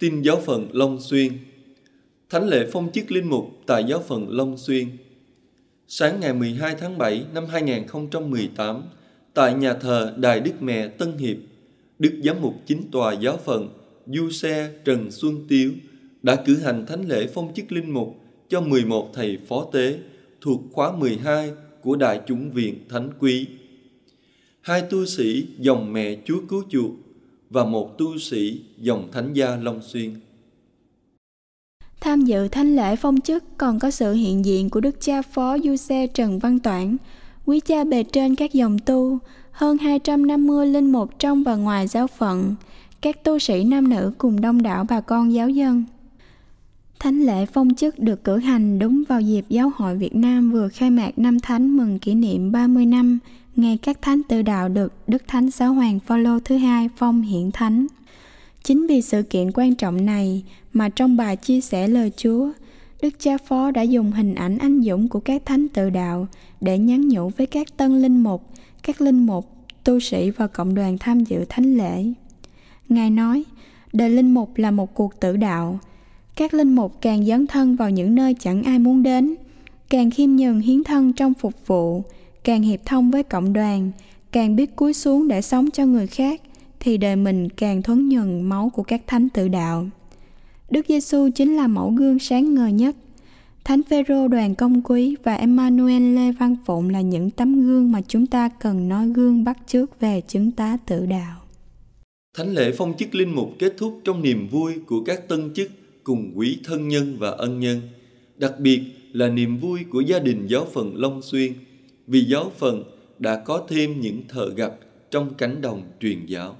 Tin giáo phận Long Xuyên Thánh lễ phong chức linh mục tại giáo phận Long Xuyên Sáng ngày 12 tháng 7 năm 2018, tại nhà thờ Đại Đức Mẹ Tân Hiệp, Đức Giám mục Chính tòa giáo phận Du Xe Trần Xuân Tiếu đã cử hành thánh lễ phong chức linh mục cho 11 thầy phó tế thuộc khóa 12 của Đại chúng viện Thánh Quý. Hai tu sĩ dòng mẹ Chúa Cứu Chuộc và một tu sĩ dòng Thánh gia Long Xuyên. Tham dự thánh lễ phong chức còn có sự hiện diện của Đức cha Phó Du Xe Trần Văn Toản, quý cha bề trên các dòng tu, hơn 250 linh mục trong và ngoài giáo phận, các tu sĩ nam nữ cùng đông đảo bà con giáo dân. Thánh lễ phong chức được cử hành đúng vào dịp Giáo hội Việt Nam vừa khai mạc năm thánh mừng kỷ niệm 30 năm nghe các thánh tự đạo được Đức Thánh Giáo Hoàng Phaolô thứ hai phong hiển thánh. Chính vì sự kiện quan trọng này mà trong bài chia sẻ lời Chúa, Đức Cha Phó đã dùng hình ảnh anh dũng của các thánh tự đạo để nhắn nhủ với các tân linh mục, các linh mục, tu sĩ và cộng đoàn tham dự thánh lễ. Ngài nói, đời linh mục là một cuộc tử đạo. Các linh mục càng dấn thân vào những nơi chẳng ai muốn đến, càng khiêm nhường hiến thân trong phục vụ, càng hiệp thông với cộng đoàn càng biết cúi xuống để sống cho người khác thì đời mình càng thuấn nhuận máu của các thánh tự đạo đức giêsu chính là mẫu gương sáng ngời nhất thánh phêrô đoàn công quý và emmanuel lê văn phụng là những tấm gương mà chúng ta cần nói gương bắt chước về chứng tá tự đạo thánh lễ phong chức linh mục kết thúc trong niềm vui của các tân chức cùng quý thân nhân và ân nhân đặc biệt là niềm vui của gia đình giáo phận long xuyên vì giáo phần đã có thêm những thợ gặt trong cánh đồng truyền giáo.